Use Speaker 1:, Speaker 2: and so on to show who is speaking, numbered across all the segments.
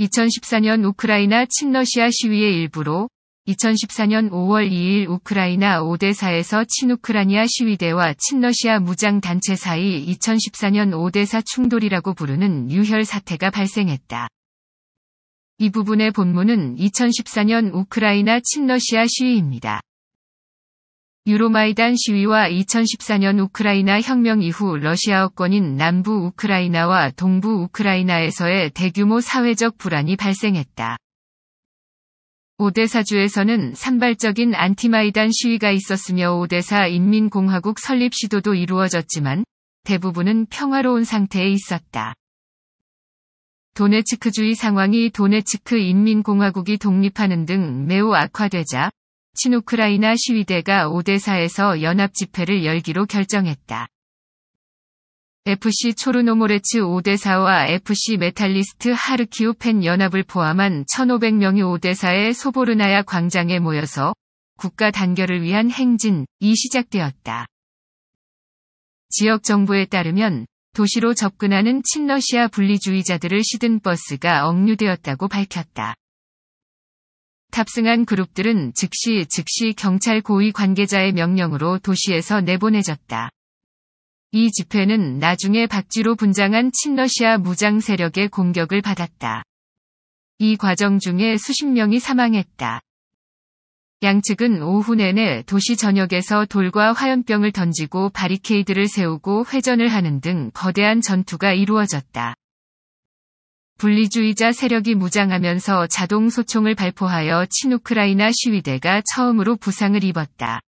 Speaker 1: 2014년 우크라이나 친러시아 시위의 일부로 2014년 5월 2일 우크라이나 오데사에서 친우크라니아 시위대와 친러시아 무장단체 사이 2014년 오데사 충돌이라고 부르는 유혈 사태가 발생했다. 이 부분의 본문은 2014년 우크라이나 친러시아 시위입니다. 유로마이단 시위와 2014년 우크라이나 혁명 이후 러시아어권인 남부 우크라이나와 동부 우크라이나에서의 대규모 사회적 불안이 발생했다. 오데사주에서는 산발적인 안티마이단 시위가 있었으며 오데사 인민공화국 설립 시도도 이루어졌지만 대부분은 평화로운 상태에 있었다. 도네츠크주의 상황이 도네츠크 인민공화국이 독립하는 등 매우 악화되자 친우크라이나 시위대가 오데사에서 연합 집회를 열기로 결정했다. FC 초르노모레츠 오데사와 FC 메탈리스트 하르키우 팬 연합을 포함한 1,500명이 오데사의 소보르나야 광장에 모여서 국가 단결을 위한 행진이 시작되었다. 지역 정부에 따르면 도시로 접근하는 친러시아 분리주의자들을 시든 버스가 억류되었다고 밝혔다. 탑승한 그룹들은 즉시 즉시 경찰 고위 관계자의 명령으로 도시에서 내보내졌다. 이 집회는 나중에 박쥐로 분장한 친러시아 무장 세력의 공격을 받았다. 이 과정 중에 수십 명이 사망했다. 양측은 오후 내내 도시 전역에서 돌과 화염병을 던지고 바리케이드를 세우고 회전을 하는 등 거대한 전투가 이루어졌다. 분리주의자 세력이 무장하면서 자동 소총을 발포하여 친우크라이나 시위대가 처음으로 부상을 입었다.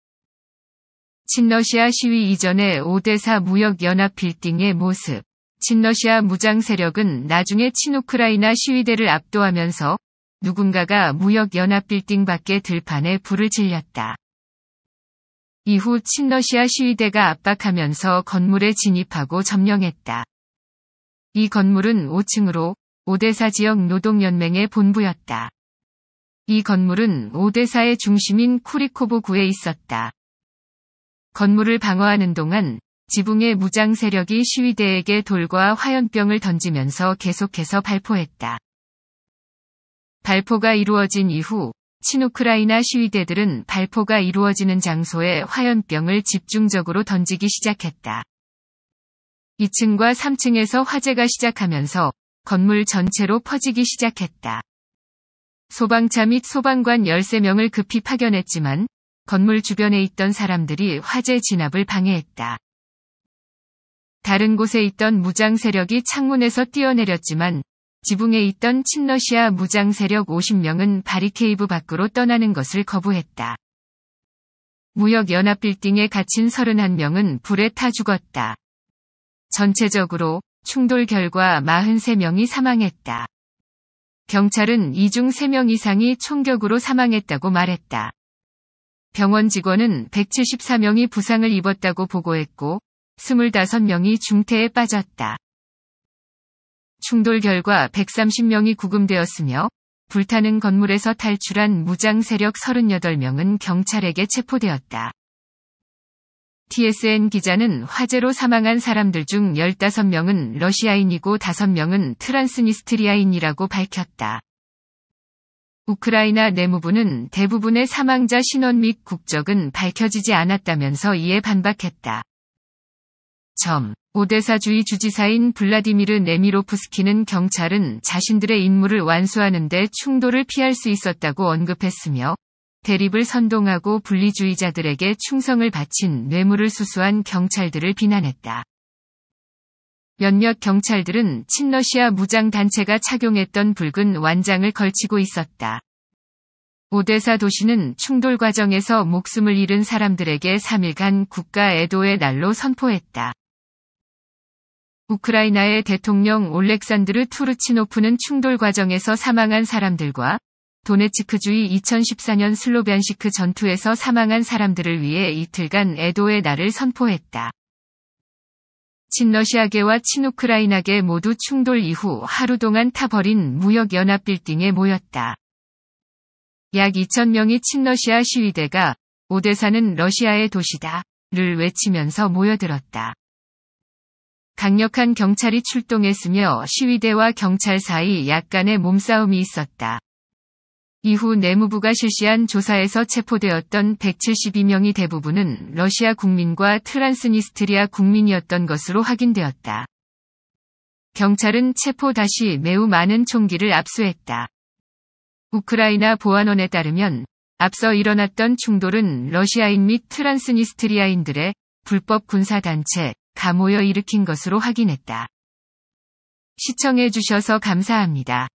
Speaker 1: 친러시아 시위 이전의 오대사 무역연합 빌딩의 모습. 친러시아 무장 세력은 나중에 친우크라이나 시위대를 압도하면서 누군가가 무역연합 빌딩 밖에 들판에 불을 질렸다. 이후 친러시아 시위대가 압박하면서 건물에 진입하고 점령했다. 이 건물은 5층으로 오데사 지역 노동연맹의 본부였다. 이 건물은 오데사의 중심인 쿠리코보구에 있었다. 건물을 방어하는 동안 지붕의 무장 세력이 시위대에게 돌과 화염병을 던지면서 계속해서 발포했다. 발포가 이루어진 이후 친우크라이나 시위대들은 발포가 이루어지는 장소에 화염병을 집중적으로 던지기 시작했다. 2층과 3층에서 화재가 시작하면서 건물 전체로 퍼지기 시작했다. 소방차 및 소방관 13명을 급히 파견했지만 건물 주변에 있던 사람들이 화재 진압을 방해했다. 다른 곳에 있던 무장 세력이 창문에서 뛰어내렸지만 지붕에 있던 친러시아 무장 세력 50명은 바리케이브 밖으로 떠나는 것을 거부했다. 무역연합 빌딩에 갇힌 31명은 불에 타 죽었다. 전체적으로 충돌 결과 43명이 사망했다. 경찰은 이 중 3명 이상이 총격으로 사망했다고 말했다. 병원 직원은 174명이 부상을 입었다고 보고했고 25명이 중태에 빠졌다. 충돌 결과 130명이 구금되었으며 불타는 건물에서 탈출한 무장 세력 38명은 경찰에게 체포되었다. TSN 기자는 화재로 사망한 사람들 중 15명은 러시아인이고 5명은 트란스니스트리아인이라고 밝혔다. 우크라이나 내무부는 대부분의 사망자 신원 및 국적은 밝혀지지 않았다면서 이에 반박했다. 점. 오데사주의 주지사인 블라디미르 네미로프스키는 경찰은 자신들의 임무를 완수하는데 충돌을 피할 수 있었다고 언급했으며 대립을 선동하고 분리주의자들에게 충성을 바친 뇌물을 수수한 경찰들을 비난했다. 몇몇 경찰들은 친러시아 무장단체가 착용했던 붉은 완장을 걸치고 있었다. 오데사 도시는 충돌 과정에서 목숨을 잃은 사람들에게 3일간 국가 애도의 날로 선포했다. 우크라이나의 대통령 올렉산드르 투르치노프는 충돌 과정에서 사망한 사람들과 도네츠크주의 2014년 슬로비안시크 전투에서 사망한 사람들을 위해 이틀간 애도의 날을 선포했다. 친러시아계와 친우크라이나계 모두 충돌 이후 하루 동안 타버린 무역연합 빌딩에 모였다. 약2 0 0 0명이 친러시아 시위대가 오대사는 러시아의 도시다. 를 외치면서 모여들었다. 강력한 경찰이 출동했으며 시위대와 경찰 사이 약간의 몸싸움이 있었다. 이후 내무부가 실시한 조사에서 체포되었던 172명이 대부분은 러시아 국민과 트란스니스트리아 국민이었던 것으로 확인되었다. 경찰은 체포 다시 매우 많은 총기를 압수했다. 우크라이나 보안원에 따르면 앞서 일어났던 충돌은 러시아인 및 트란스니스트리아인들의 불법 군사단체, 가모여 일으킨 것으로 확인했다. 시청해주셔서 감사합니다.